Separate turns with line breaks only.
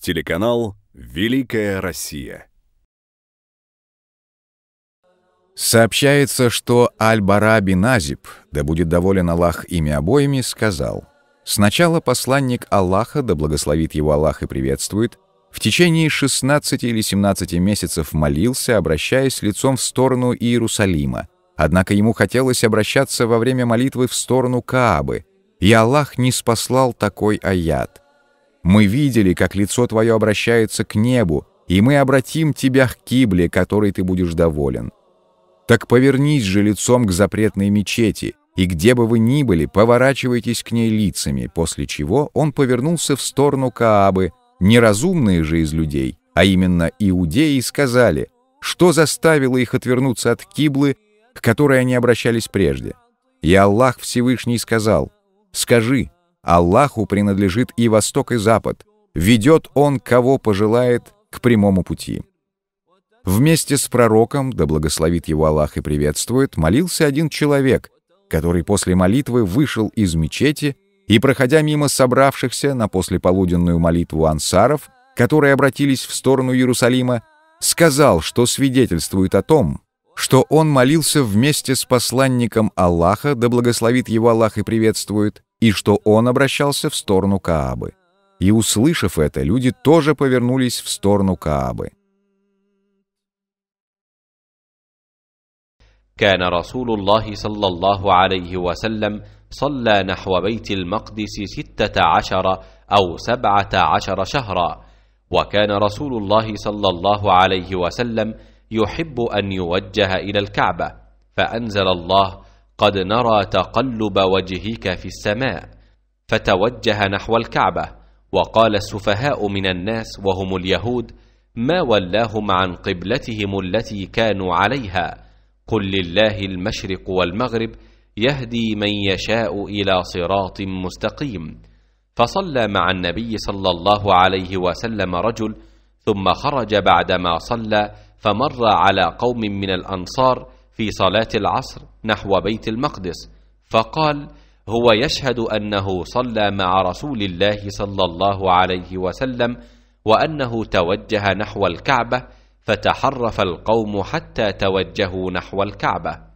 Телеканал «Великая Россия».
Сообщается, что аль бара бин Назиб, да будет доволен Аллах ими обоими, сказал, «Сначала посланник Аллаха, да благословит его Аллах и приветствует, в течение 16 или 17 месяцев молился, обращаясь лицом в сторону Иерусалима, однако ему хотелось обращаться во время молитвы в сторону Каабы, и Аллах не спаслал такой аят. Мы видели, как лицо твое обращается к небу, и мы обратим тебя к кибле, которой ты будешь доволен. Так повернись же лицом к запретной мечети, и где бы вы ни были, поворачивайтесь к ней лицами, после чего он повернулся в сторону Каабы. Неразумные же из людей, а именно иудеи, сказали, что заставило их отвернуться от киблы, к которой они обращались прежде. И Аллах Всевышний сказал, «Скажи, Аллаху принадлежит и Восток, и Запад. Ведет Он, кого пожелает, к прямому пути. Вместе с пророком, да благословит его Аллах и приветствует, молился один человек, который после молитвы вышел из мечети и, проходя мимо собравшихся на послеполуденную молитву ансаров, которые обратились в сторону Иерусалима, сказал, что свидетельствует о том, что он молился вместе с посланником Аллаха, да благословит его Аллах и приветствует, и что он обращался в сторону Каабы. И, услышав это, люди тоже повернулись в сторону Каабы.
كان رسول الله صلى الله عليه وسلم صلى نحو بيت المقدس ستة عشر أو سبعة عشر شهرا وكان رسول الله صلى الله عليه وسلم يحب أن يوجه إلى الكعبة فأنزل الله قد نرى تقلب وجهك في السماء فتوجه نحو الكعبه وقال السفهاء من الناس وهم اليهود ما ولاهم عن قبلتهم التي كانوا عليها قل لله المشرق والمغرب يهدي من يشاء الى صراط مستقيم فصلى مع النبي صلى الله عليه وسلم رجل ثم خرج بعدما صلى فمر على قوم من الانصار في صلاة العصر نحو بيت المقدس فقال هو يشهد أنه صلى مع رسول الله صلى الله عليه وسلم وأنه توجه نحو الكعبة فتحرف القوم حتى توجهوا نحو الكعبة